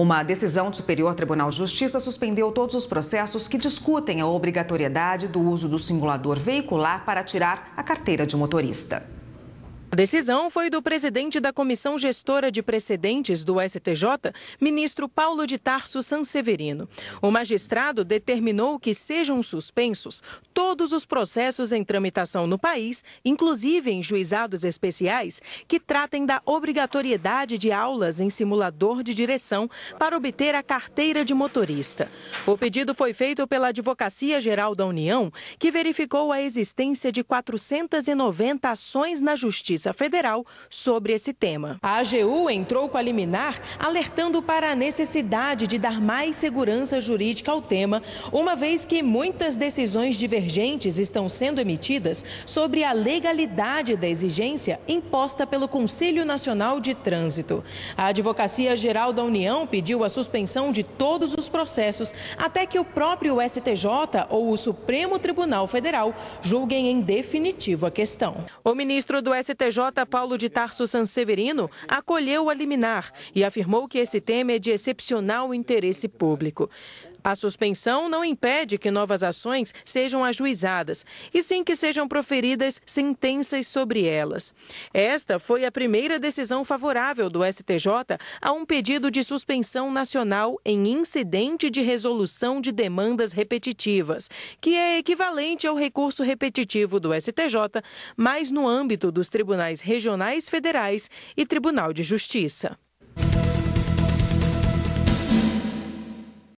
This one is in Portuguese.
Uma decisão do Superior Tribunal de Justiça suspendeu todos os processos que discutem a obrigatoriedade do uso do simulador veicular para tirar a carteira de motorista decisão foi do presidente da Comissão Gestora de Precedentes do STJ, ministro Paulo de Tarso Sanseverino. O magistrado determinou que sejam suspensos todos os processos em tramitação no país, inclusive em juizados especiais, que tratem da obrigatoriedade de aulas em simulador de direção para obter a carteira de motorista. O pedido foi feito pela Advocacia Geral da União, que verificou a existência de 490 ações na Justiça Justiça Federal sobre esse tema. A AGU entrou com a liminar alertando para a necessidade de dar mais segurança jurídica ao tema, uma vez que muitas decisões divergentes estão sendo emitidas sobre a legalidade da exigência imposta pelo Conselho Nacional de Trânsito. A Advocacia Geral da União pediu a suspensão de todos os processos até que o próprio STJ ou o Supremo Tribunal Federal julguem em definitivo a questão. O ministro do STJ STJ Paulo de Tarso Sanseverino acolheu a liminar e afirmou que esse tema é de excepcional interesse público. A suspensão não impede que novas ações sejam ajuizadas, e sim que sejam proferidas sentenças sobre elas. Esta foi a primeira decisão favorável do STJ a um pedido de suspensão nacional em incidente de resolução de demandas repetitivas, que é equivalente ao recurso repetitivo do STJ, mas no âmbito dos tribunais regionais federais e Tribunal de Justiça.